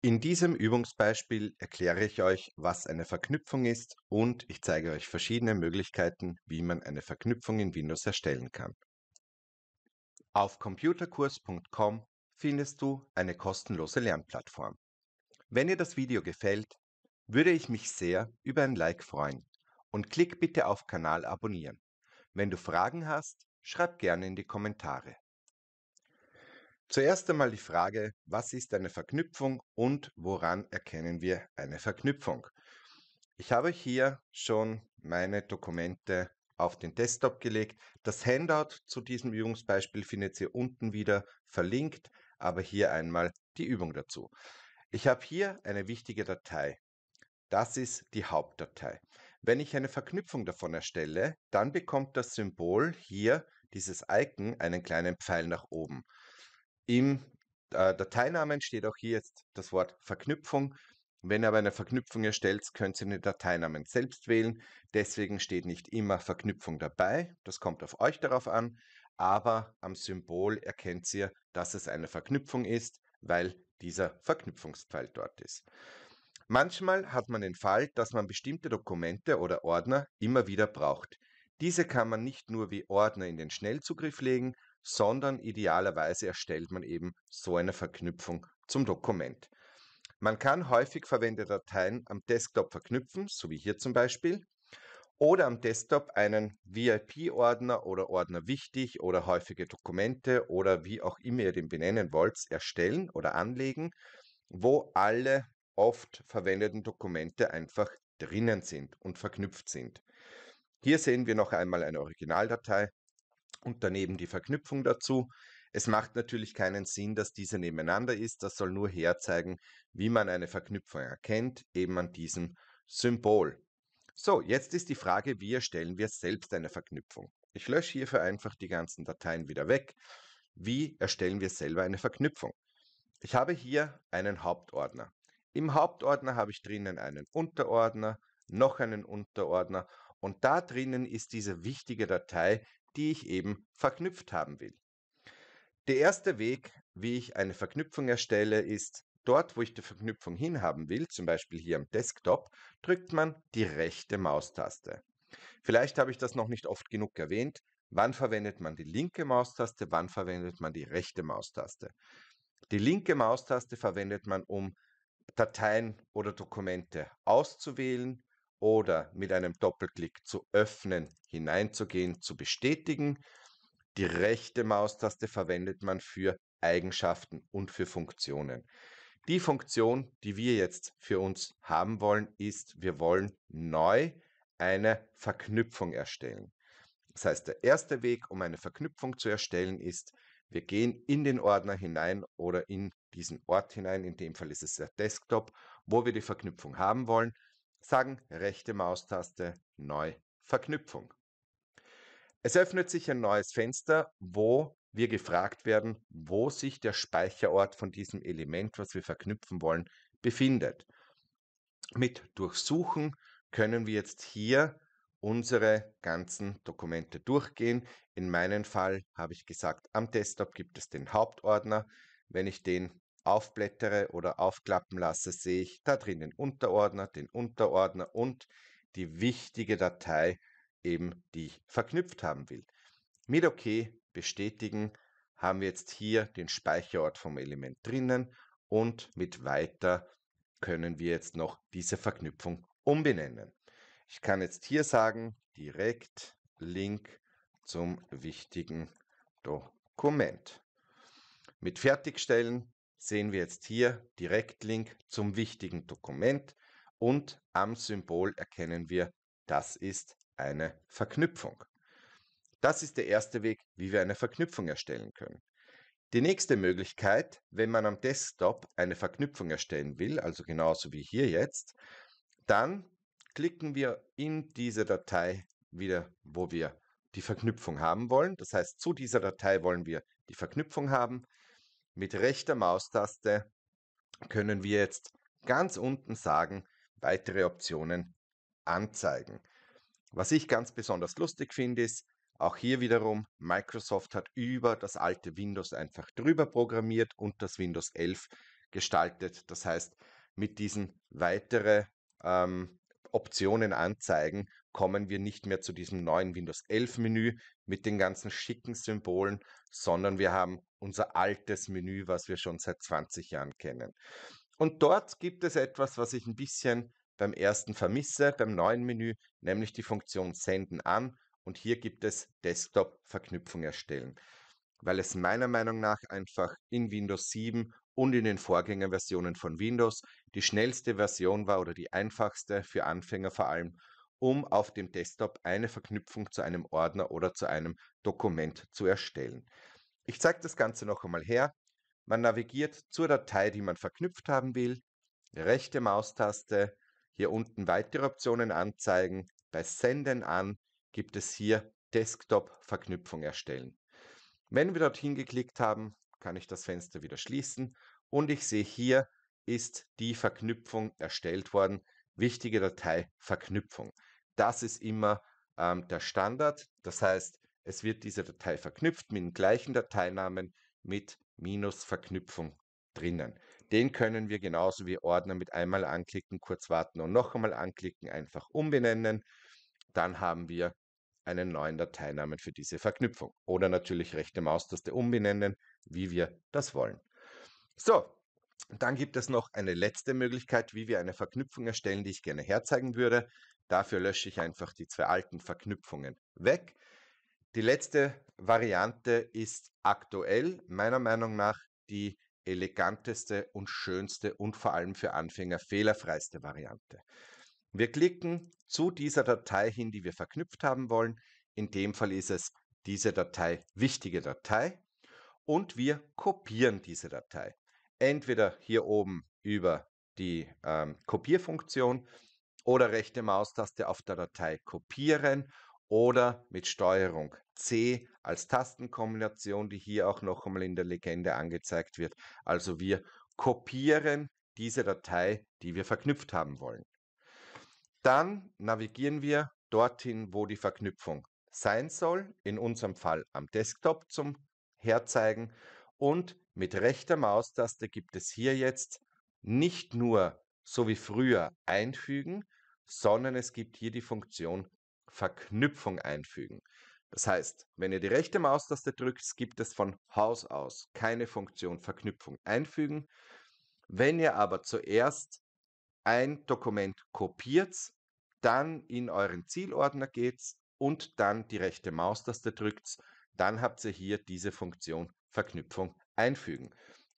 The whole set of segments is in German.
In diesem Übungsbeispiel erkläre ich euch, was eine Verknüpfung ist und ich zeige euch verschiedene Möglichkeiten, wie man eine Verknüpfung in Windows erstellen kann. Auf computerkurs.com findest du eine kostenlose Lernplattform. Wenn dir das Video gefällt, würde ich mich sehr über ein Like freuen und klick bitte auf Kanal abonnieren. Wenn du Fragen hast, schreib gerne in die Kommentare. Zuerst einmal die Frage, was ist eine Verknüpfung und woran erkennen wir eine Verknüpfung? Ich habe hier schon meine Dokumente auf den Desktop gelegt. Das Handout zu diesem Übungsbeispiel findet ihr unten wieder verlinkt, aber hier einmal die Übung dazu. Ich habe hier eine wichtige Datei. Das ist die Hauptdatei. Wenn ich eine Verknüpfung davon erstelle, dann bekommt das Symbol hier, dieses Icon, einen kleinen Pfeil nach oben. Im Dateinamen steht auch hier jetzt das Wort Verknüpfung. Wenn ihr aber eine Verknüpfung erstellt, könnt ihr den Dateinamen selbst wählen. Deswegen steht nicht immer Verknüpfung dabei. Das kommt auf euch darauf an. Aber am Symbol erkennt ihr, dass es eine Verknüpfung ist, weil dieser Verknüpfungspfeil dort ist. Manchmal hat man den Fall, dass man bestimmte Dokumente oder Ordner immer wieder braucht. Diese kann man nicht nur wie Ordner in den Schnellzugriff legen, sondern idealerweise erstellt man eben so eine Verknüpfung zum Dokument. Man kann häufig verwendete Dateien am Desktop verknüpfen, so wie hier zum Beispiel, oder am Desktop einen VIP-Ordner oder Ordner wichtig oder häufige Dokumente oder wie auch immer ihr den benennen wollt, erstellen oder anlegen, wo alle oft verwendeten Dokumente einfach drinnen sind und verknüpft sind. Hier sehen wir noch einmal eine Originaldatei und daneben die Verknüpfung dazu. Es macht natürlich keinen Sinn, dass diese nebeneinander ist. Das soll nur herzeigen, wie man eine Verknüpfung erkennt, eben an diesem Symbol. So, jetzt ist die Frage, wie erstellen wir selbst eine Verknüpfung? Ich lösche hierfür einfach die ganzen Dateien wieder weg. Wie erstellen wir selber eine Verknüpfung? Ich habe hier einen Hauptordner. Im Hauptordner habe ich drinnen einen Unterordner, noch einen Unterordner und da drinnen ist diese wichtige Datei, die ich eben verknüpft haben will. Der erste Weg, wie ich eine Verknüpfung erstelle, ist, dort, wo ich die Verknüpfung hinhaben will, zum Beispiel hier am Desktop, drückt man die rechte Maustaste. Vielleicht habe ich das noch nicht oft genug erwähnt. Wann verwendet man die linke Maustaste, wann verwendet man die rechte Maustaste? Die linke Maustaste verwendet man, um Dateien oder Dokumente auszuwählen, oder mit einem Doppelklick zu öffnen, hineinzugehen, zu bestätigen. Die rechte Maustaste verwendet man für Eigenschaften und für Funktionen. Die Funktion, die wir jetzt für uns haben wollen, ist, wir wollen neu eine Verknüpfung erstellen. Das heißt, der erste Weg, um eine Verknüpfung zu erstellen, ist, wir gehen in den Ordner hinein oder in diesen Ort hinein, in dem Fall ist es der Desktop, wo wir die Verknüpfung haben wollen sagen rechte Maustaste neu Verknüpfung. Es öffnet sich ein neues Fenster, wo wir gefragt werden, wo sich der Speicherort von diesem Element, was wir verknüpfen wollen, befindet. Mit Durchsuchen können wir jetzt hier unsere ganzen Dokumente durchgehen. In meinem Fall habe ich gesagt, am Desktop gibt es den Hauptordner. Wenn ich den aufblättere oder aufklappen lasse, sehe ich da drin den Unterordner, den Unterordner und die wichtige Datei, eben die ich verknüpft haben will. Mit OK bestätigen haben wir jetzt hier den Speicherort vom Element drinnen und mit weiter können wir jetzt noch diese Verknüpfung umbenennen. Ich kann jetzt hier sagen, direkt Link zum wichtigen Dokument. Mit Fertigstellen sehen wir jetzt hier Direktlink zum wichtigen Dokument und am Symbol erkennen wir, das ist eine Verknüpfung. Das ist der erste Weg, wie wir eine Verknüpfung erstellen können. Die nächste Möglichkeit, wenn man am Desktop eine Verknüpfung erstellen will, also genauso wie hier jetzt, dann klicken wir in diese Datei wieder, wo wir die Verknüpfung haben wollen. Das heißt, zu dieser Datei wollen wir die Verknüpfung haben. Mit rechter Maustaste können wir jetzt ganz unten sagen, weitere Optionen anzeigen. Was ich ganz besonders lustig finde, ist, auch hier wiederum, Microsoft hat über das alte Windows einfach drüber programmiert und das Windows 11 gestaltet. Das heißt, mit diesen weitere ähm, Optionen anzeigen, kommen wir nicht mehr zu diesem neuen Windows 11 Menü mit den ganzen schicken Symbolen, sondern wir haben unser altes Menü, was wir schon seit 20 Jahren kennen. Und dort gibt es etwas, was ich ein bisschen beim ersten vermisse, beim neuen Menü, nämlich die Funktion Senden an. Und hier gibt es Desktop-Verknüpfung erstellen, weil es meiner Meinung nach einfach in Windows 7 und in den Vorgängerversionen von Windows die schnellste Version war oder die einfachste für Anfänger vor allem, um auf dem Desktop eine Verknüpfung zu einem Ordner oder zu einem Dokument zu erstellen. Ich zeige das Ganze noch einmal her. Man navigiert zur Datei, die man verknüpft haben will, rechte Maustaste, hier unten weitere Optionen anzeigen, bei Senden an gibt es hier Desktop-Verknüpfung erstellen. Wenn wir dorthin geklickt haben, kann ich das Fenster wieder schließen und ich sehe hier ist die Verknüpfung erstellt worden. Wichtige Datei Verknüpfung. Das ist immer ähm, der Standard. Das heißt, es wird diese Datei verknüpft mit dem gleichen Dateinamen mit minus Verknüpfung drinnen. Den können wir genauso wie Ordner mit einmal anklicken, kurz warten und noch einmal anklicken, einfach umbenennen. Dann haben wir einen neuen Dateinamen für diese Verknüpfung. Oder natürlich rechte Maustaste umbenennen, wie wir das wollen. So, dann gibt es noch eine letzte Möglichkeit, wie wir eine Verknüpfung erstellen, die ich gerne herzeigen würde. Dafür lösche ich einfach die zwei alten Verknüpfungen weg. Die letzte Variante ist aktuell meiner Meinung nach die eleganteste und schönste und vor allem für Anfänger fehlerfreiste Variante. Wir klicken zu dieser Datei hin, die wir verknüpft haben wollen. In dem Fall ist es diese Datei, wichtige Datei. Und wir kopieren diese Datei entweder hier oben über die ähm, Kopierfunktion oder rechte Maustaste auf der Datei kopieren oder mit Steuerung C als Tastenkombination, die hier auch noch einmal in der Legende angezeigt wird. Also wir kopieren diese Datei, die wir verknüpft haben wollen. Dann navigieren wir dorthin, wo die Verknüpfung sein soll, in unserem Fall am Desktop zum Herzeigen und mit rechter Maustaste gibt es hier jetzt nicht nur so wie früher einfügen, sondern es gibt hier die Funktion Verknüpfung einfügen. Das heißt, wenn ihr die rechte Maustaste drückt, gibt es von Haus aus keine Funktion Verknüpfung einfügen. Wenn ihr aber zuerst ein Dokument kopiert, dann in euren Zielordner geht und dann die rechte Maustaste drückt, dann habt ihr hier diese Funktion Verknüpfung einfügen.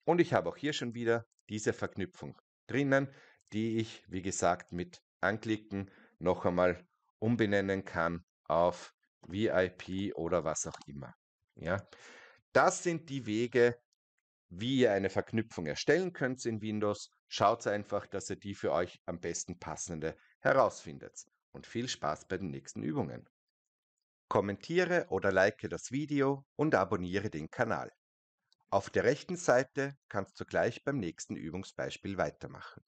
Und ich habe auch hier schon wieder diese Verknüpfung drinnen, die ich, wie gesagt, mit Anklicken noch einmal umbenennen kann auf VIP oder was auch immer. Ja, das sind die Wege, wie ihr eine Verknüpfung erstellen könnt in Windows. Schaut einfach, dass ihr die für euch am besten passende herausfindet. Und viel Spaß bei den nächsten Übungen. Kommentiere oder like das Video und abonniere den Kanal. Auf der rechten Seite kannst du gleich beim nächsten Übungsbeispiel weitermachen